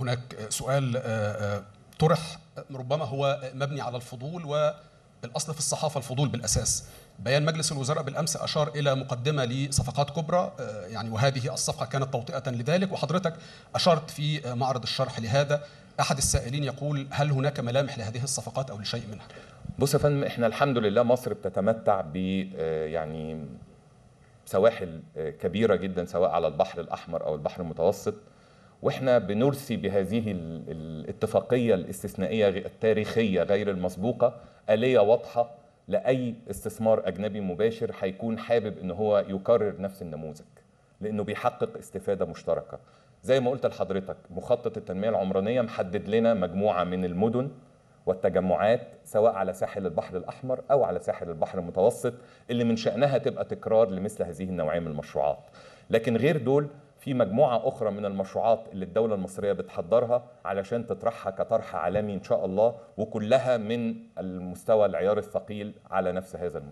هناك سؤال آه، آه، طرح ربما هو مبني على الفضول والاصل في الصحافه الفضول بالاساس بيان مجلس الوزراء بالامس اشار الى مقدمه لصفقات كبرى آه، يعني وهذه الصفقه كانت توطئه لذلك وحضرتك اشرت في معرض الشرح لهذا احد السائلين يقول هل هناك ملامح لهذه الصفقات او لشيء منها بص يا فندم احنا الحمد لله مصر بتتمتع ب يعني سواحل كبيره جدا سواء على البحر الاحمر او البحر المتوسط واحنا بنرسي بهذه الاتفاقيه الاستثنائيه التاريخيه غير المسبوقه اليه واضحه لاي استثمار اجنبي مباشر هيكون حابب ان هو يكرر نفس النموذج لانه بيحقق استفاده مشتركه زي ما قلت لحضرتك مخطط التنميه العمرانيه محدد لنا مجموعه من المدن والتجمعات سواء على ساحل البحر الاحمر او على ساحل البحر المتوسط اللي من شانها تبقى تكرار لمثل هذه النوعيه من المشروعات لكن غير دول في مجموعة أخرى من المشروعات اللي الدولة المصرية بتحضرها علشان تطرحها كطرح عالمي إن شاء الله وكلها من المستوى العيار الثقيل على نفس هذا المستوى